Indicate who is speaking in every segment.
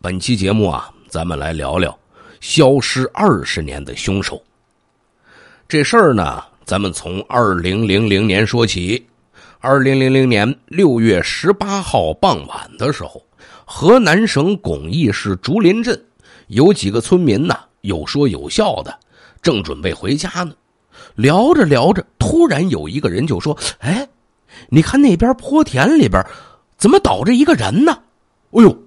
Speaker 1: 本期节目啊，咱们来聊聊消失二十年的凶手。这事儿呢，咱们从二零零零年说起。二零零零年六月十八号傍晚的时候，河南省巩义市竹林镇有几个村民呢，有说有笑的，正准备回家呢。聊着聊着，突然有一个人就说：“哎，你看那边坡田里边怎么倒着一个人呢？”哎呦！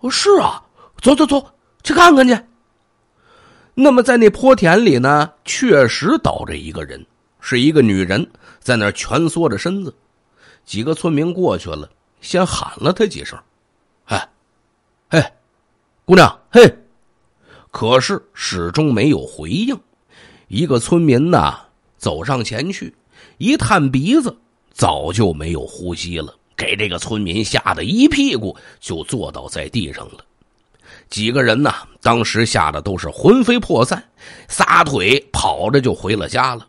Speaker 1: 哦，是啊，走走走，去看看去。那么在那坡田里呢，确实倒着一个人，是一个女人，在那蜷缩着身子。几个村民过去了，先喊了她几声：“哎，嘿，姑娘，嘿。”可是始终没有回应。一个村民呢，走上前去一探鼻子，早就没有呼吸了。给这个村民吓得一屁股就坐倒在地上了，几个人呢？当时吓得都是魂飞魄散，撒腿跑着就回了家了。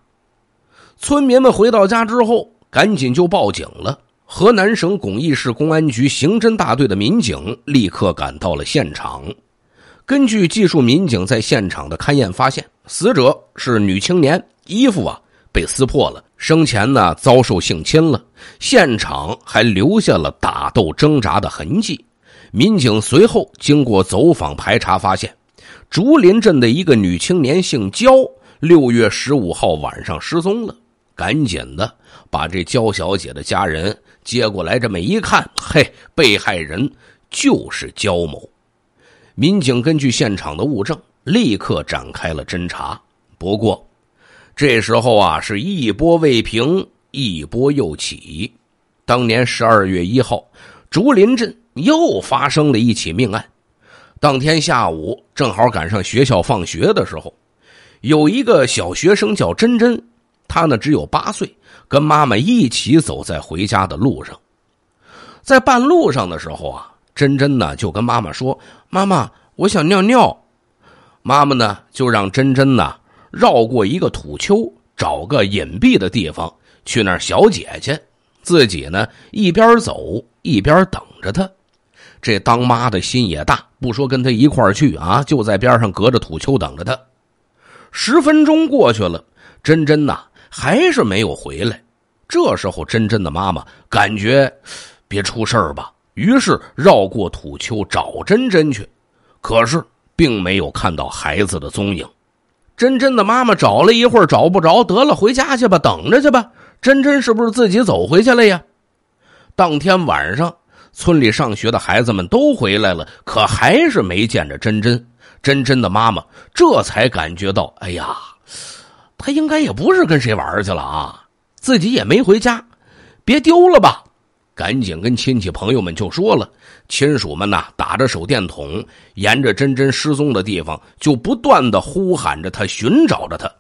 Speaker 1: 村民们回到家之后，赶紧就报警了。河南省巩义市公安局刑侦大队的民警立刻赶到了现场。根据技术民警在现场的勘验发现，死者是女青年，衣服啊。被撕破了，生前呢遭受性侵了，现场还留下了打斗挣扎的痕迹。民警随后经过走访排查，发现竹林镇的一个女青年姓焦，六月十五号晚上失踪了。赶紧的把这焦小姐的家人接过来，这么一看，嘿，被害人就是焦某。民警根据现场的物证，立刻展开了侦查。不过。这时候啊，是一波未平，一波又起。当年十二月一号，竹林镇又发生了一起命案。当天下午，正好赶上学校放学的时候，有一个小学生叫珍珍，她呢只有八岁，跟妈妈一起走在回家的路上。在半路上的时候啊，珍珍呢就跟妈妈说：“妈妈，我想尿尿。”妈妈呢就让珍珍呢。绕过一个土丘，找个隐蔽的地方去那儿小姐去，自己呢一边走一边等着她。这当妈的心也大，不说跟她一块儿去啊，就在边上隔着土丘等着她。十分钟过去了，真真呐还是没有回来。这时候真真的妈妈感觉别出事儿吧，于是绕过土丘找真真去，可是并没有看到孩子的踪影。真真的妈妈找了一会儿，找不着，得了，回家去吧，等着去吧。真真是不是自己走回去了呀？当天晚上，村里上学的孩子们都回来了，可还是没见着真真。真真的妈妈这才感觉到，哎呀，她应该也不是跟谁玩去了啊，自己也没回家，别丢了吧，赶紧跟亲戚朋友们就说了。亲属们呢，打着手电筒，沿着真真失踪的地方，就不断的呼喊着她，寻找着她。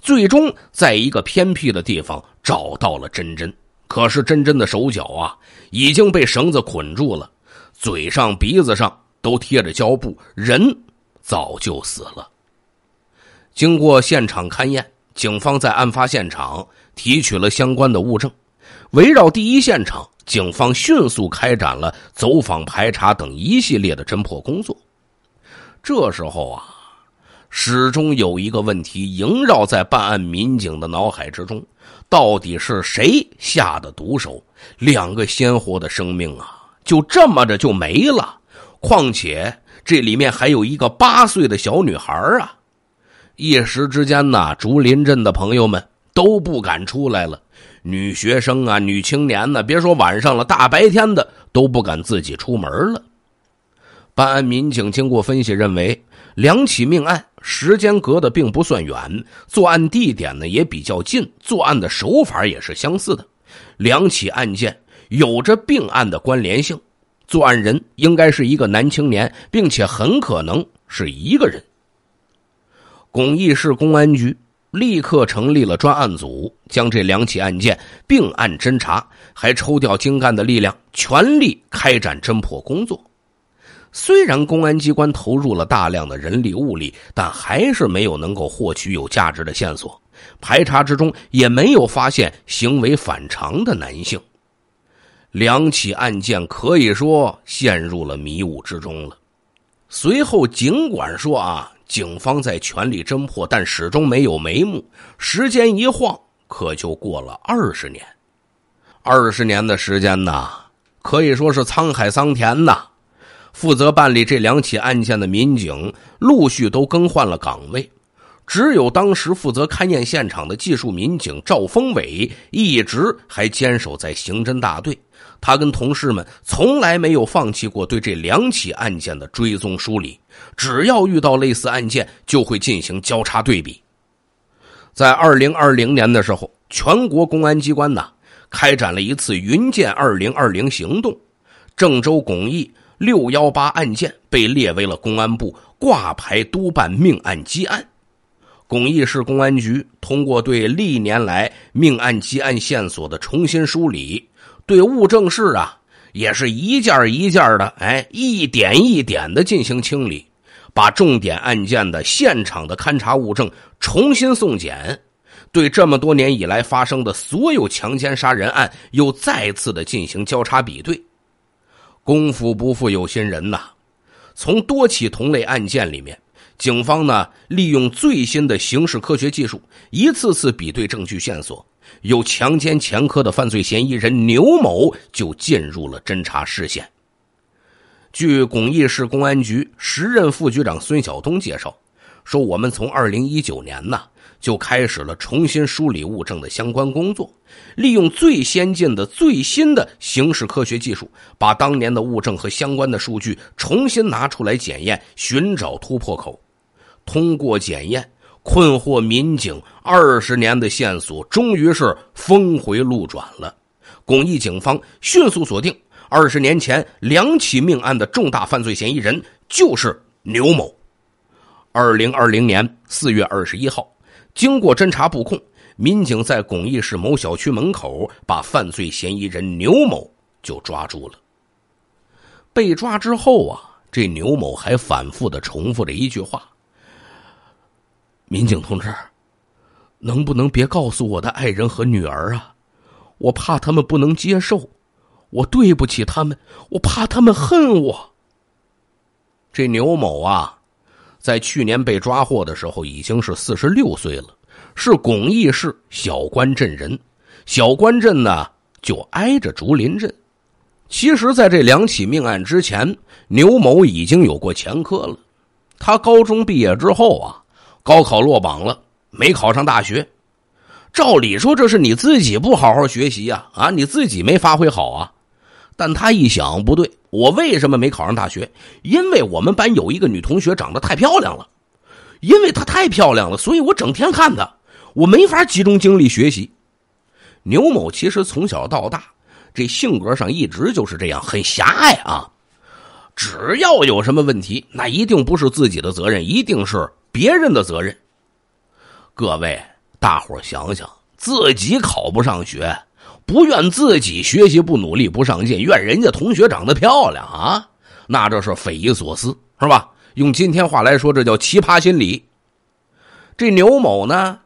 Speaker 1: 最终，在一个偏僻的地方找到了真真。可是真真的手脚啊，已经被绳子捆住了，嘴上、鼻子上都贴着胶布，人早就死了。经过现场勘验，警方在案发现场提取了相关的物证。围绕第一现场，警方迅速开展了走访排查等一系列的侦破工作。这时候啊，始终有一个问题萦绕在办案民警的脑海之中：到底是谁下的毒手？两个鲜活的生命啊，就这么着就没了。况且这里面还有一个八岁的小女孩啊！一时之间呐，竹林镇的朋友们都不敢出来了。女学生啊，女青年呢，别说晚上了，大白天的都不敢自己出门了。办案民警经过分析认为，两起命案时间隔得并不算远，作案地点呢也比较近，作案的手法也是相似的，两起案件有着并案的关联性，作案人应该是一个男青年，并且很可能是一个人。巩义市公安局。立刻成立了专案组，将这两起案件并案侦查，还抽调精干的力量，全力开展侦破工作。虽然公安机关投入了大量的人力物力，但还是没有能够获取有价值的线索，排查之中也没有发现行为反常的男性。两起案件可以说陷入了迷雾之中了。随后，尽管说啊。警方在全力侦破，但始终没有眉目。时间一晃，可就过了二十年。二十年的时间呐，可以说是沧海桑田呐。负责办理这两起案件的民警，陆续都更换了岗位，只有当时负责勘验现场的技术民警赵峰伟，一直还坚守在刑侦大队。他跟同事们从来没有放弃过对这两起案件的追踪梳理，只要遇到类似案件，就会进行交叉对比。在二零二零年的时候，全国公安机关呢开展了一次“云剑二零二零”行动，郑州巩义六幺八案件被列为了公安部挂牌督办命案积案。巩义市公安局通过对历年来命案积案线索的重新梳理。对物证室啊，也是一件一件的，哎，一点一点的进行清理，把重点案件的现场的勘查物证重新送检，对这么多年以来发生的所有强奸杀人案，又再次的进行交叉比对。功夫不负有心人呐，从多起同类案件里面，警方呢利用最新的刑事科学技术，一次次比对证据线索。有强奸前科的犯罪嫌疑人牛某就进入了侦查视线。据巩义市公安局时任副局长孙晓东介绍，说我们从二零一九年呢就开始了重新梳理物证的相关工作，利用最先进的、最新的刑事科学技术，把当年的物证和相关的数据重新拿出来检验，寻找突破口。通过检验。困惑民警二十年的线索，终于是峰回路转了。巩义警方迅速锁定二十年前两起命案的重大犯罪嫌疑人，就是牛某。二零二零年四月二十一号，经过侦查布控，民警在巩义市某小区门口把犯罪嫌疑人牛某就抓住了。被抓之后啊，这牛某还反复的重复着一句话。民警同志，能不能别告诉我的爱人和女儿啊？我怕他们不能接受，我对不起他们，我怕他们恨我。这牛某啊，在去年被抓获的时候已经是四十六岁了，是巩义市小关镇人。小关镇呢，就挨着竹林镇。其实，在这两起命案之前，牛某已经有过前科了。他高中毕业之后啊。高考落榜了，没考上大学。照理说这是你自己不好好学习呀，啊，你自己没发挥好啊。但他一想，不对，我为什么没考上大学？因为我们班有一个女同学长得太漂亮了，因为她太漂亮了，所以我整天看她，我没法集中精力学习。牛某其实从小到大，这性格上一直就是这样，很狭隘啊。只要有什么问题，那一定不是自己的责任，一定是。别人的责任。各位大伙想想，自己考不上学，不怨自己学习不努力、不上进，怨人家同学长得漂亮啊？那这是匪夷所思，是吧？用今天话来说，这叫奇葩心理。这牛某呢，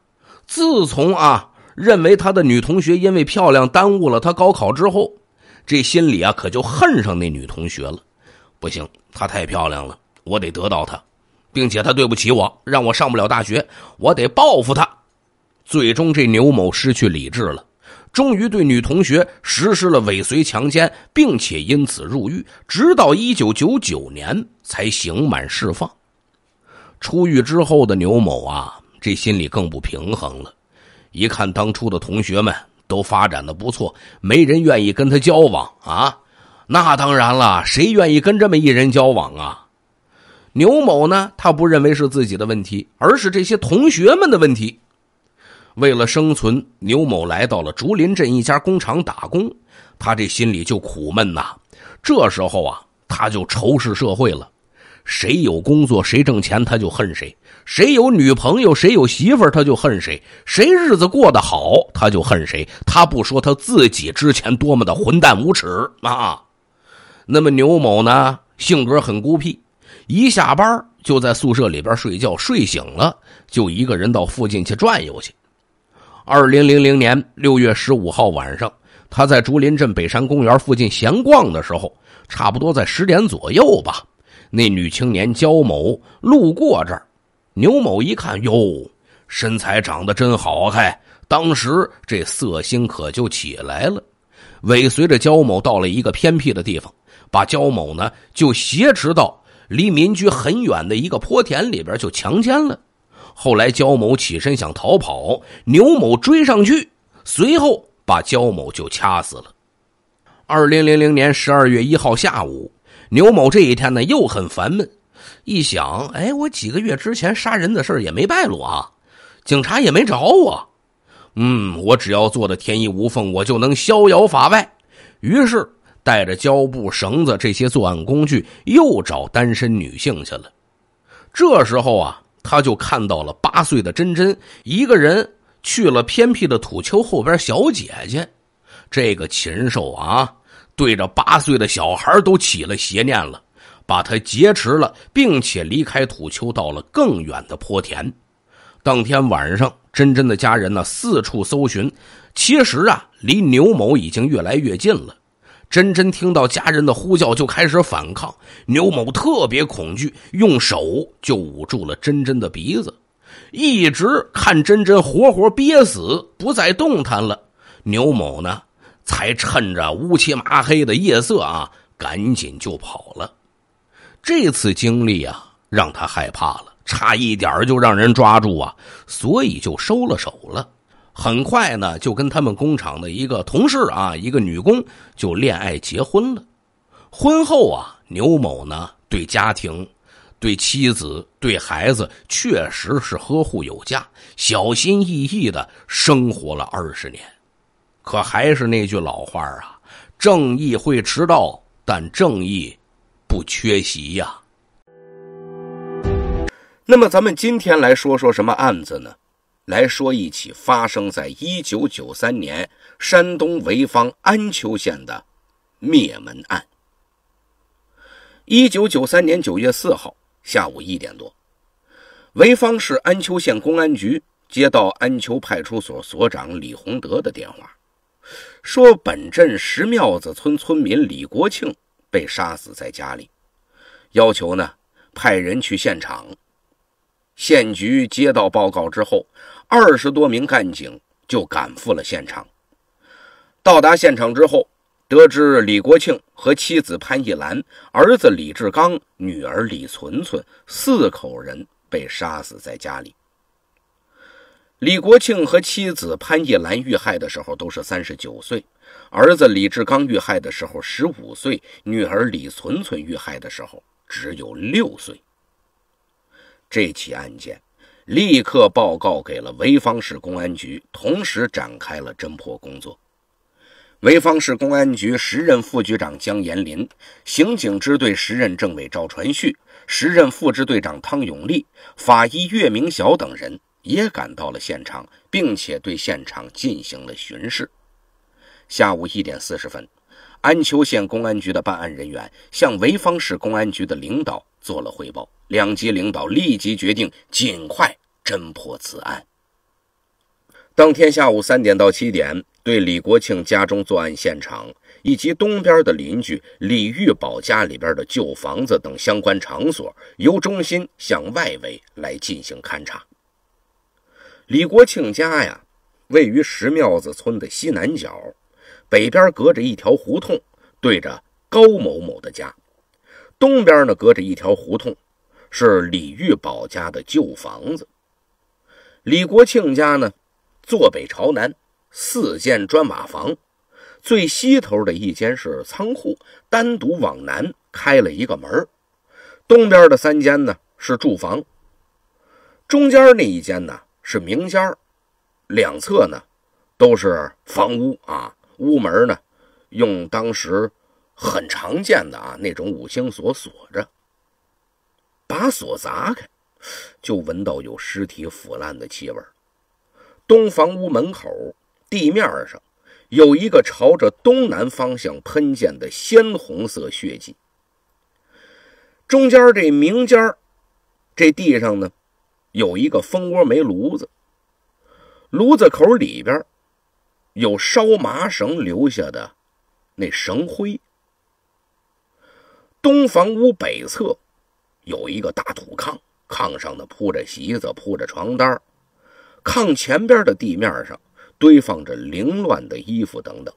Speaker 1: 自从啊认为他的女同学因为漂亮耽误了他高考之后，这心里啊可就恨上那女同学了。不行，她太漂亮了，我得得到她。并且他对不起我，让我上不了大学，我得报复他。最终，这牛某失去理智了，终于对女同学实施了尾随强奸，并且因此入狱，直到一九九九年才刑满释放。出狱之后的牛某啊，这心里更不平衡了。一看当初的同学们都发展的不错，没人愿意跟他交往啊。那当然了，谁愿意跟这么一人交往啊？牛某呢，他不认为是自己的问题，而是这些同学们的问题。为了生存，牛某来到了竹林镇一家工厂打工。他这心里就苦闷呐。这时候啊，他就仇视社会了。谁有工作谁挣钱，他就恨谁；谁有女朋友谁有媳妇他就恨谁；谁日子过得好，他就恨谁。他不说他自己之前多么的混蛋无耻啊。那么牛某呢，性格很孤僻。一下班就在宿舍里边睡觉，睡醒了就一个人到附近去转悠去。二零零零年六月十五号晚上，他在竹林镇北山公园附近闲逛的时候，差不多在十点左右吧。那女青年焦某路过这儿，牛某一看哟，身材长得真好嗨，当时这色心可就起来了，尾随着焦某到了一个偏僻的地方，把焦某呢就挟持到。离民居很远的一个坡田里边就强奸了，后来焦某起身想逃跑，牛某追上去，随后把焦某就掐死了。二零零零年十二月一号下午，牛某这一天呢又很烦闷，一想，哎，我几个月之前杀人的事也没败露啊，警察也没找我，嗯，我只要做的天衣无缝，我就能逍遥法外，于是。带着胶布、绳子这些作案工具，又找单身女性去了。这时候啊，他就看到了八岁的珍珍一个人去了偏僻的土丘后边。小姐姐，这个禽兽啊，对着八岁的小孩都起了邪念了，把他劫持了，并且离开土丘，到了更远的坡田。当天晚上，珍珍的家人呢四处搜寻，其实啊，离牛某已经越来越近了。真真听到家人的呼叫，就开始反抗。牛某特别恐惧，用手就捂住了真真的鼻子，一直看真真活活憋死，不再动弹了。牛某呢，才趁着乌漆麻黑的夜色啊，赶紧就跑了。这次经历啊，让他害怕了，差一点就让人抓住啊，所以就收了手了。很快呢，就跟他们工厂的一个同事啊，一个女工就恋爱结婚了。婚后啊，牛某呢对家庭、对妻子、对孩子确实是呵护有加，小心翼翼的生活了二十年。可还是那句老话啊，正义会迟到，但正义不缺席呀。那么，咱们今天来说说什么案子呢？来说一起发生在一九九三年山东潍坊安丘县的灭门案。一九九三年九月四号下午一点多，潍坊市安丘县公安局接到安丘派出所所长李洪德的电话，说本镇石庙子村村民李国庆被杀死在家里，要求呢派人去现场。县局接到报告之后，二十多名干警就赶赴了现场。到达现场之后，得知李国庆和妻子潘一兰、儿子李志刚、女儿李存存四口人被杀死在家里。李国庆和妻子潘一兰遇害的时候都是三十九岁，儿子李志刚遇害的时候十五岁，女儿李存存遇害的时候只有六岁。这起案件立刻报告给了潍坊市公安局，同时展开了侦破工作。潍坊市公安局时任副局长姜延林、刑警支队时任政委赵传旭、时任副支队长汤永利、法医岳明晓等人也赶到了现场，并且对现场进行了巡视。下午一点四十分，安丘县公安局的办案人员向潍坊市公安局的领导。做了汇报，两级领导立即决定尽快侦破此案。当天下午三点到七点，对李国庆家中作案现场以及东边的邻居李玉宝家里边的旧房子等相关场所，由中心向外围来进行勘查。李国庆家呀，位于石庙子村的西南角，北边隔着一条胡同，对着高某某的家。东边呢，隔着一条胡同，是李玉宝家的旧房子。李国庆家呢，坐北朝南，四间砖瓦房，最西头的一间是仓库，单独往南开了一个门东边的三间呢是住房，中间那一间呢是明间，两侧呢都是房屋啊。屋门呢，用当时。很常见的啊，那种五星锁锁着，把锁砸开，就闻到有尸体腐烂的气味。东房屋门口地面上有一个朝着东南方向喷溅的鲜红色血迹。中间这明间这地上呢有一个蜂窝煤炉子，炉子口里边有烧麻绳留下的那绳灰。东房屋北侧有一个大土炕，炕上呢铺着席子，铺着床单儿。炕前边的地面上堆放着凌乱的衣服等等。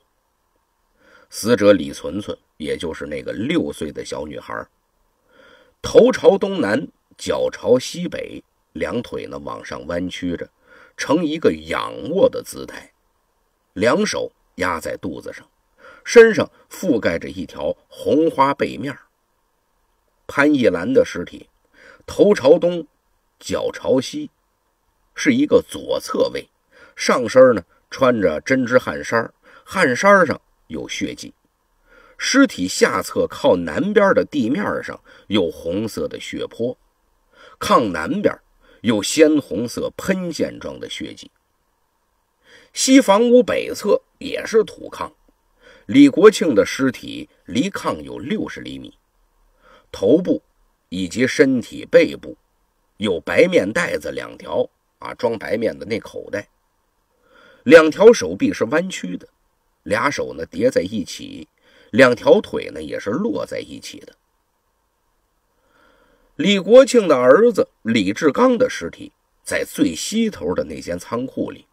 Speaker 1: 死者李存存，也就是那个六岁的小女孩，头朝东南，脚朝西北，两腿呢往上弯曲着，呈一个仰卧的姿态，两手压在肚子上，身上覆盖着一条红花被面儿。潘一兰的尸体头朝东，脚朝西，是一个左侧位。上身呢穿着针织汗衫，汗衫上有血迹。尸体下侧靠南边的地面上有红色的血泊，炕南边有鲜红色喷溅状的血迹。西房屋北侧也是土炕，李国庆的尸体离炕有六十厘米。头部以及身体背部有白面袋子两条啊，装白面的那口袋。两条手臂是弯曲的，俩手呢叠在一起，两条腿呢也是落在一起的。李国庆的儿子李志刚的尸体在最西头的那间仓库里，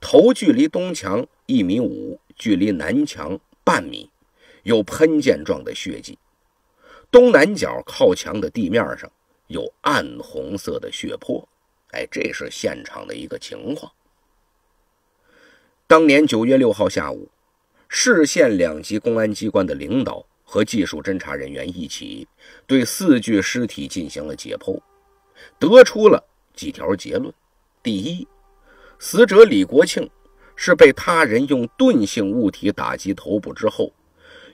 Speaker 1: 头距离东墙一米五，距离南墙半米，有喷溅状的血迹。东南角靠墙的地面上有暗红色的血泊，哎，这是现场的一个情况。当年九月六号下午，市县两级公安机关的领导和技术侦查人员一起对四具尸体进行了解剖，得出了几条结论：第一，死者李国庆是被他人用钝性物体打击头部之后。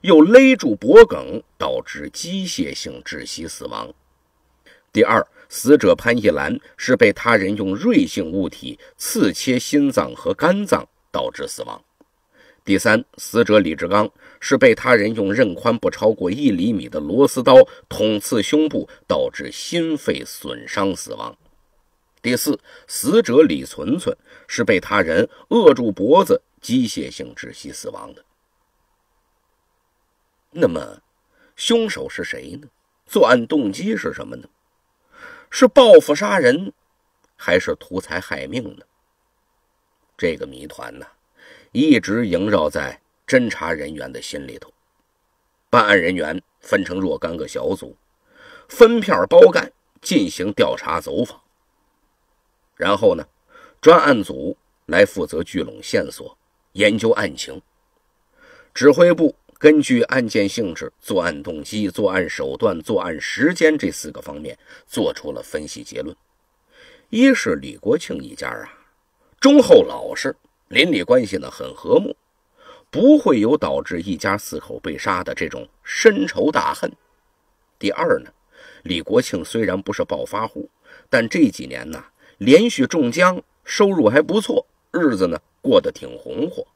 Speaker 1: 又勒住脖颈，导致机械性窒息死亡。第二，死者潘一兰是被他人用锐性物体刺切心脏和肝脏导致死亡。第三，死者李志刚是被他人用刃宽不超过一厘米的螺丝刀捅刺胸部，导致心肺损伤死亡。第四，死者李存存是被他人扼住脖子，机械性窒息死亡的。那么，凶手是谁呢？作案动机是什么呢？是报复杀人，还是图财害命呢？这个谜团呢，一直萦绕在侦查人员的心里头。办案人员分成若干个小组，分片包干进行调查走访。然后呢，专案组来负责聚拢线索，研究案情，指挥部。根据案件性质、作案动机、作案手段、作案时间这四个方面，做出了分析结论。一是李国庆一家啊，忠厚老实，邻里关系呢很和睦，不会有导致一家四口被杀的这种深仇大恨。第二呢，李国庆虽然不是暴发户，但这几年呢连续中奖，收入还不错，日子呢过得挺红火。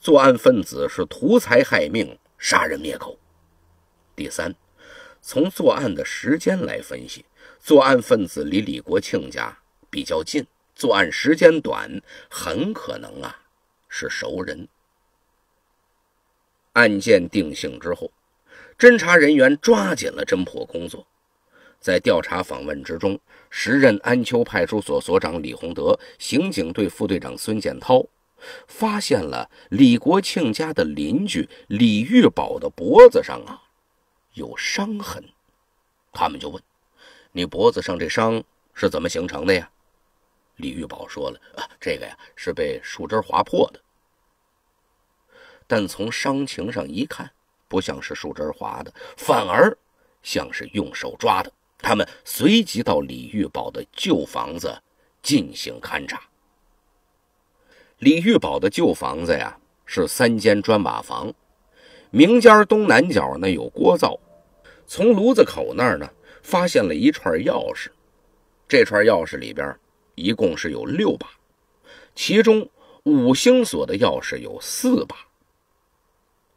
Speaker 1: 作案分子是图财害命，杀人灭口。第三，从作案的时间来分析，作案分子离李国庆家比较近，作案时间短，很可能啊是熟人。案件定性之后，侦查人员抓紧了侦破工作，在调查访问之中，时任安丘派出所所长李洪德、刑警队副队长孙建涛。发现了李国庆家的邻居李玉宝的脖子上啊有伤痕，他们就问：“你脖子上这伤是怎么形成的呀？”李玉宝说了：“啊，这个呀是被树枝划破的。”但从伤情上一看，不像是树枝划的，反而像是用手抓的。他们随即到李玉宝的旧房子进行勘查。李玉宝的旧房子呀，是三间砖瓦房，明间东南角呢有锅灶，从炉子口那儿呢发现了一串钥匙，这串钥匙里边一共是有六把，其中五星锁的钥匙有四把。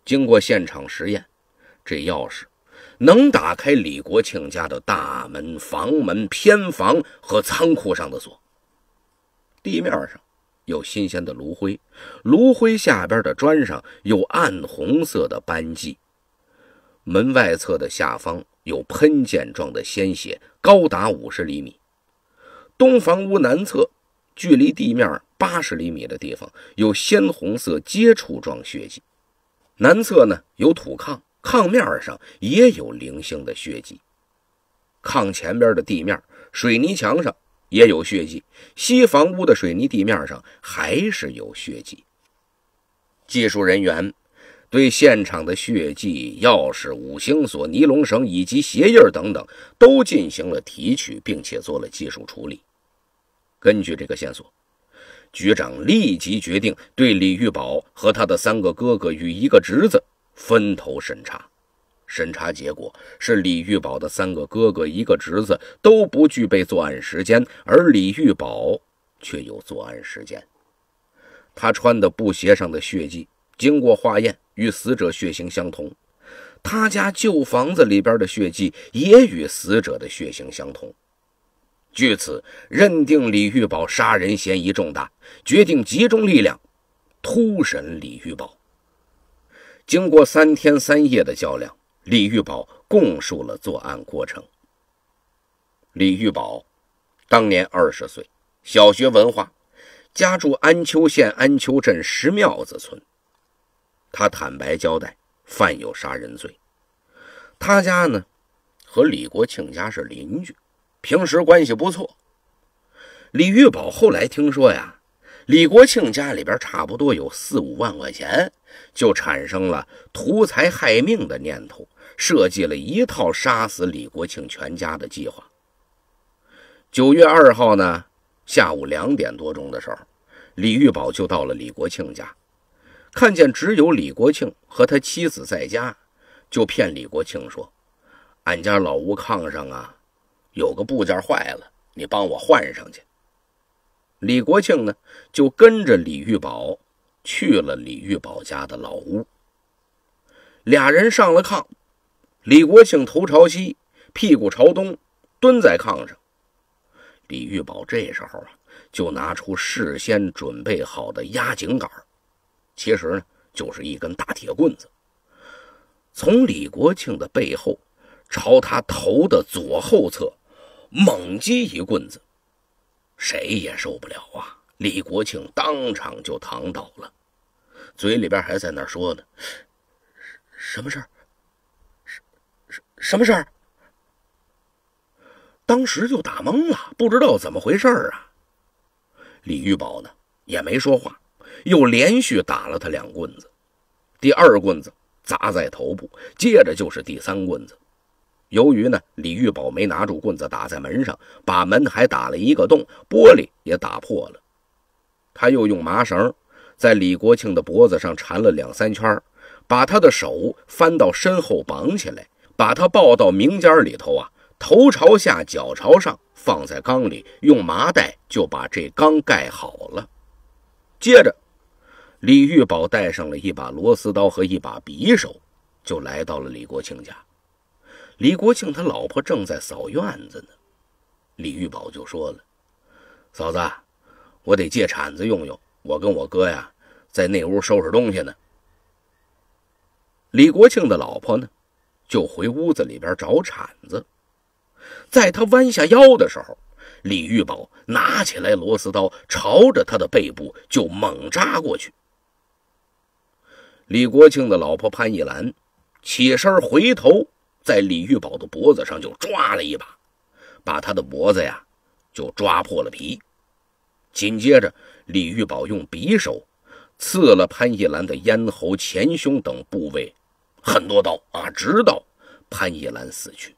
Speaker 1: 经过现场实验，这钥匙能打开李国庆家的大门、房门、偏房和仓库上的锁。地面上。有新鲜的炉灰，炉灰下边的砖上有暗红色的斑迹。门外侧的下方有喷溅状的鲜血，高达五十厘米。东房屋南侧，距离地面八十厘米的地方有鲜红色接触状血迹。南侧呢有土炕，炕面上也有零星的血迹。炕前边的地面水泥墙上。也有血迹，西房屋的水泥地面上还是有血迹。技术人员对现场的血迹、钥匙、五星锁、尼龙绳以及鞋印等等都进行了提取，并且做了技术处理。根据这个线索，局长立即决定对李玉宝和他的三个哥哥与一个侄子分头审查。审查结果是，李玉宝的三个哥哥、一个侄子都不具备作案时间，而李玉宝却有作案时间。他穿的布鞋上的血迹经过化验与死者血型相同，他家旧房子里边的血迹也与死者的血型相同。据此认定李玉宝杀人嫌疑重大，决定集中力量突审李玉宝。经过三天三夜的较量。李玉宝供述了作案过程。李玉宝，当年二十岁，小学文化，家住安丘县安丘镇石庙子村。他坦白交代，犯有杀人罪。他家呢，和李国庆家是邻居，平时关系不错。李玉宝后来听说呀。李国庆家里边差不多有四五万块钱，就产生了图财害命的念头，设计了一套杀死李国庆全家的计划。九月二号呢，下午两点多钟的时候，李玉宝就到了李国庆家，看见只有李国庆和他妻子在家，就骗李国庆说：“俺家老屋炕上啊，有个部件坏了，你帮我换上去。”李国庆呢，就跟着李玉宝去了李玉宝家的老屋。俩人上了炕，李国庆头朝西，屁股朝东，蹲在炕上。李玉宝这时候啊，就拿出事先准备好的压井杆，其实呢，就是一根大铁棍子，从李国庆的背后，朝他头的左后侧猛击一棍子。谁也受不了啊！李国庆当场就躺倒了，嘴里边还在那说呢：“什么事儿？什什么事儿？”当时就打懵了，不知道怎么回事啊！李玉宝呢也没说话，又连续打了他两棍子，第二棍子砸在头部，接着就是第三棍子。由于呢，李玉宝没拿住棍子，打在门上，把门还打了一个洞，玻璃也打破了。他又用麻绳在李国庆的脖子上缠了两三圈，把他的手翻到身后绑起来，把他抱到明间里头啊，头朝下，脚朝上，放在缸里，用麻袋就把这缸盖好了。接着，李玉宝带上了一把螺丝刀和一把匕首，就来到了李国庆家。李国庆他老婆正在扫院子呢，李玉宝就说了：“嫂子，我得借铲子用用。我跟我哥呀，在那屋收拾东西呢。”李国庆的老婆呢，就回屋子里边找铲子。在他弯下腰的时候，李玉宝拿起来螺丝刀，朝着他的背部就猛扎过去。李国庆的老婆潘一兰起身回头。在李玉宝的脖子上就抓了一把，把他的脖子呀就抓破了皮。紧接着，李玉宝用匕首刺了潘一兰的咽喉、前胸等部位很多刀啊，直到潘一兰死去。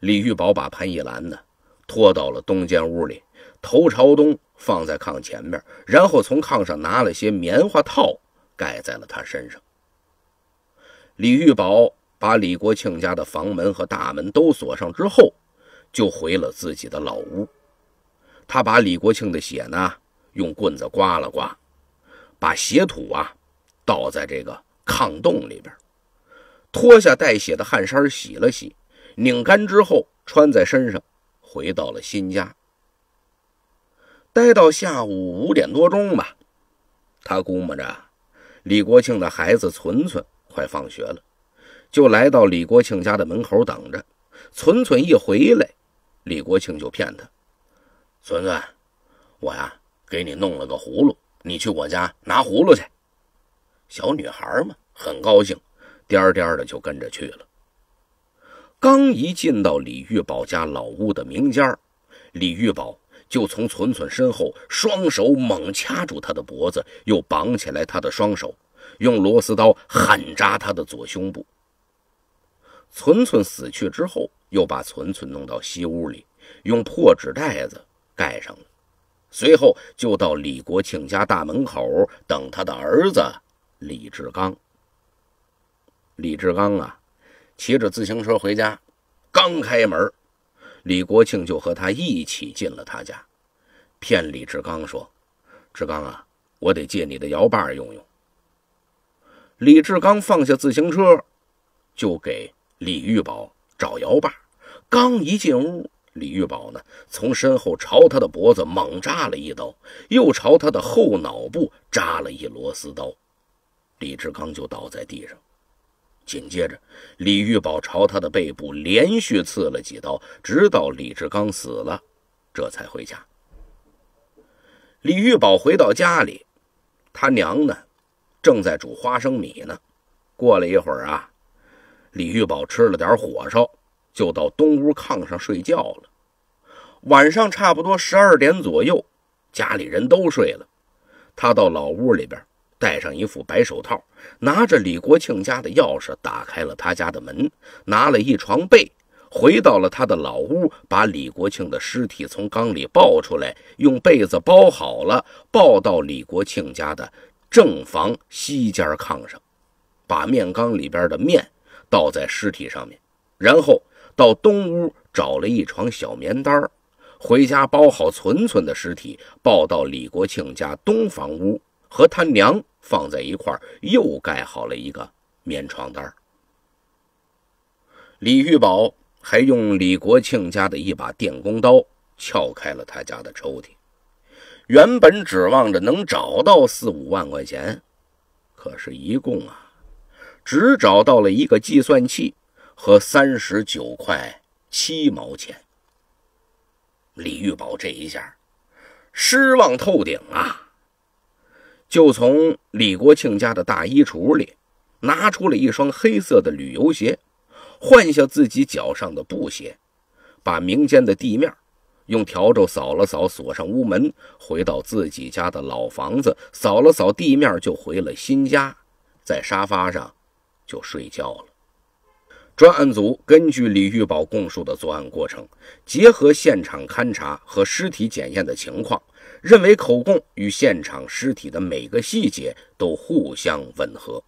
Speaker 1: 李玉宝把潘一兰呢拖到了东间屋里，头朝东放在炕前面，然后从炕上拿了些棉花套盖在了他身上。李玉宝。把李国庆家的房门和大门都锁上之后，就回了自己的老屋。他把李国庆的血呢，用棍子刮了刮，把血土啊倒在这个炕洞里边。脱下带血的汗衫洗了洗，拧干之后穿在身上，回到了新家。待到下午五点多钟吧，他估摸着李国庆的孩子存存快放学了。就来到李国庆家的门口等着，存存一回来，李国庆就骗他：“存存，我呀，给你弄了个葫芦，你去我家拿葫芦去。”小女孩嘛，很高兴，颠颠的就跟着去了。刚一进到李玉宝家老屋的明间，李玉宝就从存存身后双手猛掐住他的脖子，又绑起来他的双手，用螺丝刀狠扎他的左胸部。存存死去之后，又把存存弄到西屋里，用破纸袋子盖上了。随后就到李国庆家大门口等他的儿子李志刚。李志刚啊，骑着自行车回家，刚开门，李国庆就和他一起进了他家，骗李志刚说：“志刚啊，我得借你的摇把用用。”李志刚放下自行车，就给。李玉宝找姚爸，刚一进屋，李玉宝呢，从身后朝他的脖子猛扎了一刀，又朝他的后脑部扎了一螺丝刀，李志刚就倒在地上。紧接着，李玉宝朝他的背部连续刺了几刀，直到李志刚死了，这才回家。李玉宝回到家里，他娘呢，正在煮花生米呢。过了一会儿啊。李玉宝吃了点火烧，就到东屋炕上睡觉了。晚上差不多十二点左右，家里人都睡了，他到老屋里边，戴上一副白手套，拿着李国庆家的钥匙，打开了他家的门，拿了一床被，回到了他的老屋，把李国庆的尸体从缸里抱出来，用被子包好了，抱到李国庆家的正房西间炕上，把面缸里边的面。倒在尸体上面，然后到东屋找了一床小棉单儿，回家包好存存的尸体，抱到李国庆家东房屋和他娘放在一块儿，又盖好了一个棉床单儿。李玉宝还用李国庆家的一把电工刀撬开了他家的抽屉，原本指望着能找到四五万块钱，可是，一共啊。只找到了一个计算器和三十九块七毛钱。李玉宝这一下失望透顶啊！就从李国庆家的大衣橱里拿出了一双黑色的旅游鞋，换下自己脚上的布鞋，把明间的地面用笤帚扫了扫，锁上屋门，回到自己家的老房子，扫了扫地面，就回了新家，在沙发上。就睡觉了。专案组根据李玉宝供述的作案过程，结合现场勘查和尸体检验的情况，认为口供与现场尸体的每个细节都互相吻合。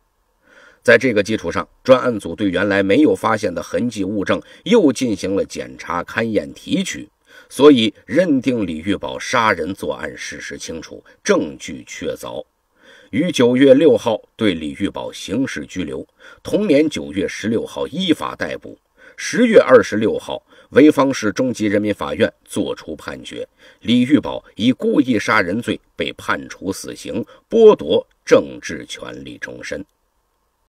Speaker 1: 在这个基础上，专案组对原来没有发现的痕迹物证又进行了检查、勘验、提取，所以认定李玉宝杀人作案事实清楚，证据确凿。于九月六号对李玉宝刑事拘留，同年九月十六号依法逮捕。十月二十六号，潍坊市中级人民法院作出判决，李玉宝以故意杀人罪被判处死刑，剥夺政治权利终身。